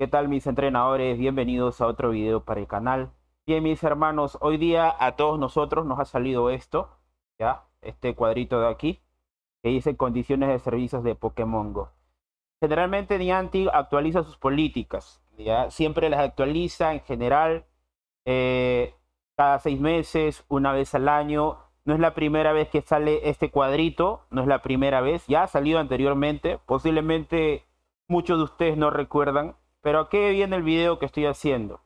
¿Qué tal mis entrenadores? Bienvenidos a otro video para el canal. Bien, mis hermanos, hoy día a todos nosotros nos ha salido esto, ya, este cuadrito de aquí, que dice condiciones de servicios de Pokémon Go. Generalmente Niantic actualiza sus políticas, ya, siempre las actualiza en general, eh, cada seis meses, una vez al año. No es la primera vez que sale este cuadrito, no es la primera vez, ya ha salido anteriormente, posiblemente muchos de ustedes no recuerdan pero qué viene el video que estoy haciendo.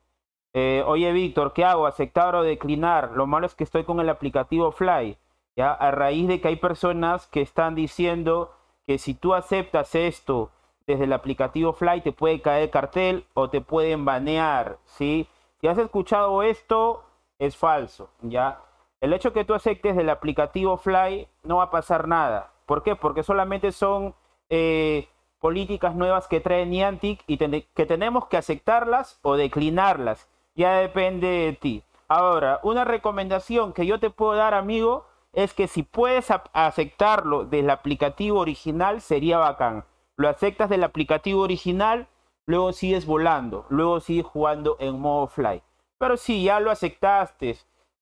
Eh, oye, Víctor, ¿qué hago? ¿Aceptar o declinar? Lo malo es que estoy con el aplicativo Fly. ¿ya? A raíz de que hay personas que están diciendo que si tú aceptas esto desde el aplicativo Fly, te puede caer cartel o te pueden banear. Si has escuchado esto, es falso. ¿ya? El hecho que tú aceptes del aplicativo Fly no va a pasar nada. ¿Por qué? Porque solamente son eh, políticas nuevas que trae Niantic y que tenemos que aceptarlas o declinarlas. Ya depende de ti. Ahora, una recomendación que yo te puedo dar, amigo, es que si puedes aceptarlo del aplicativo original, sería bacán. Lo aceptas del aplicativo original, luego sigues volando, luego sigues jugando en modo fly. Pero si ya lo aceptaste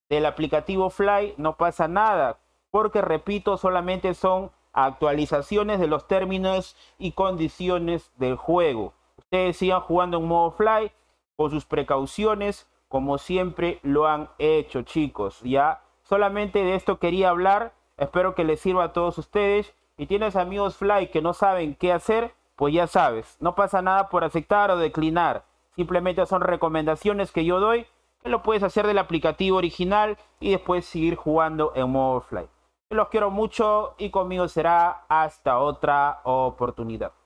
del aplicativo fly, no pasa nada, porque repito, solamente son actualizaciones de los términos y condiciones del juego. Ustedes sigan jugando en modo fly con sus precauciones, como siempre lo han hecho, chicos. Ya solamente de esto quería hablar. Espero que les sirva a todos ustedes. Y tienes amigos fly que no saben qué hacer, pues ya sabes, no pasa nada por aceptar o declinar. Simplemente son recomendaciones que yo doy, que lo puedes hacer del aplicativo original y después seguir jugando en modo fly. Los quiero mucho y conmigo será hasta otra oportunidad.